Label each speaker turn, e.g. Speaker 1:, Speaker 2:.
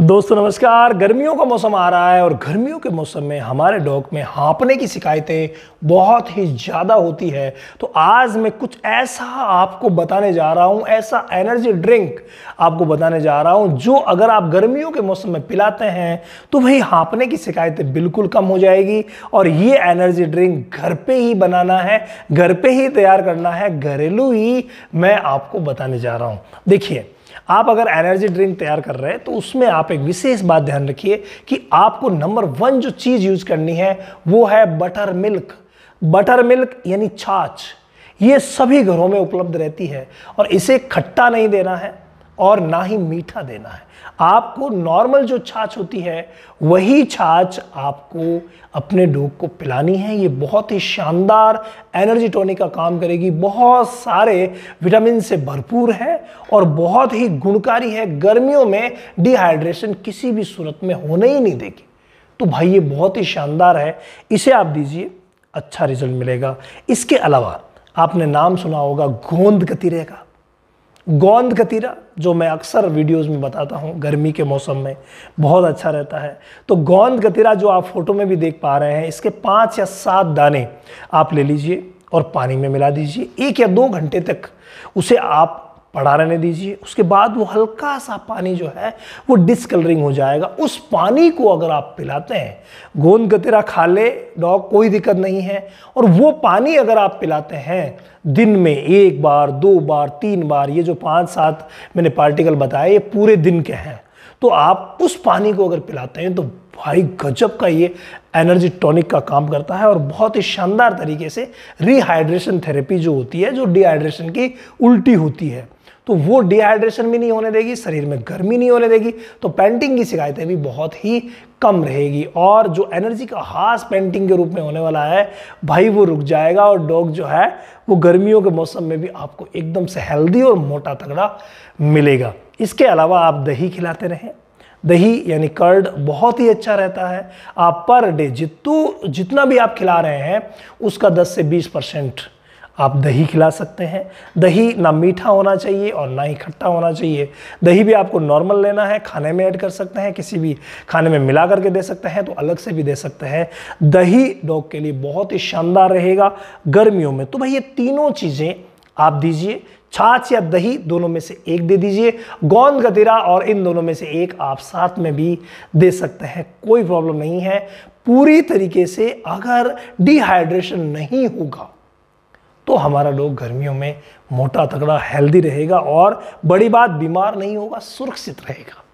Speaker 1: दोस्तों नमस्कार गर्मियों का मौसम आ रहा है और गर्मियों के मौसम में हमारे डॉग में हाँपने की शिकायतें बहुत ही ज़्यादा होती है तो आज मैं कुछ ऐसा आपको बताने जा रहा हूँ ऐसा एनर्जी ड्रिंक आपको बताने जा रहा हूँ जो अगर आप गर्मियों के मौसम में पिलाते हैं तो भाई हाँपने की शिकायतें बिल्कुल कम हो जाएगी और ये एनर्जी ड्रिंक घर पर ही बनाना है घर पर ही तैयार करना है घरेलू ही मैं आपको बताने जा रहा हूँ देखिए आप अगर एनर्जी ड्रिंक तैयार कर रहे हैं तो उसमें आप एक विशेष बात ध्यान रखिए कि आपको नंबर वन जो चीज़ यूज करनी है वो है बटर मिल्क बटर मिल्क यानी छाछ ये सभी घरों में उपलब्ध रहती है और इसे खट्टा नहीं देना है और ना ही मीठा देना है आपको नॉर्मल जो छाछ होती है वही छाछ आपको अपने डोग को पिलानी है ये बहुत ही शानदार एनर्जी टोनिक का काम करेगी बहुत सारे विटामिन से भरपूर है और बहुत ही गुणकारी है गर्मियों में डिहाइड्रेशन किसी भी सूरत में होने ही नहीं देगी तो भाई ये बहुत ही शानदार है इसे आप दीजिए अच्छा रिजल्ट मिलेगा इसके अलावा आपने नाम सुना होगा गोंद कतीरे का गोंद कतीरा जो मैं अक्सर वीडियोस में बताता हूँ गर्मी के मौसम में बहुत अच्छा रहता है तो गोंद कतीरा जो आप फोटो में भी देख पा रहे हैं इसके पाँच या सात दाने आप ले लीजिए और पानी में मिला दीजिए एक या दो घंटे तक उसे आप पड़ा रहने दीजिए उसके बाद वो हल्का सा पानी जो है वो डिसकलरिंग हो जाएगा उस पानी को अगर आप पिलाते हैं गोंद गतेरा खा ले डॉग कोई दिक्कत नहीं है और वो पानी अगर आप पिलाते हैं दिन में एक बार दो बार तीन बार ये जो पाँच सात मैंने पार्टिकल बताए ये पूरे दिन के हैं तो आप उस पानी को अगर पिलाते हैं तो भाई गजब का ये एनर्जी टॉनिक का काम करता है और बहुत ही शानदार तरीके से रिहाइड्रेशन थेरेपी जो होती है जो डिहाइड्रेशन की उल्टी होती है तो वो डिहाइड्रेशन भी नहीं होने देगी शरीर में गर्मी नहीं होने देगी तो पेंटिंग की शिकायतें भी बहुत ही कम रहेगी और जो एनर्जी का हास पेंटिंग के रूप में होने वाला है भाई वो रुक जाएगा और डॉग जो है वो गर्मियों के मौसम में भी आपको एकदम से हेल्दी और मोटा तगड़ा मिलेगा इसके अलावा आप दही खिलाते रहें दही यानी कर्ड बहुत ही अच्छा रहता है आप पर डे जितू जितना भी आप खिला रहे हैं उसका 10 से 20 परसेंट आप दही खिला सकते हैं दही ना मीठा होना चाहिए और ना ही खट्टा होना चाहिए दही भी आपको नॉर्मल लेना है खाने में ऐड कर सकते हैं किसी भी खाने में मिला करके दे सकते हैं तो अलग से भी दे सकते हैं दही डॉग के लिए बहुत ही शानदार रहेगा गर्मियों में तो भाई ये तीनों चीज़ें आप दीजिए छाछ या दही दोनों में से एक दे दीजिए गोंद गतिरा और इन दोनों में से एक आप साथ में भी दे सकते हैं कोई प्रॉब्लम नहीं है पूरी तरीके से अगर डिहाइड्रेशन नहीं होगा तो हमारा लोग गर्मियों में मोटा तगड़ा हेल्दी रहेगा और बड़ी बात बीमार नहीं होगा सुरक्षित रहेगा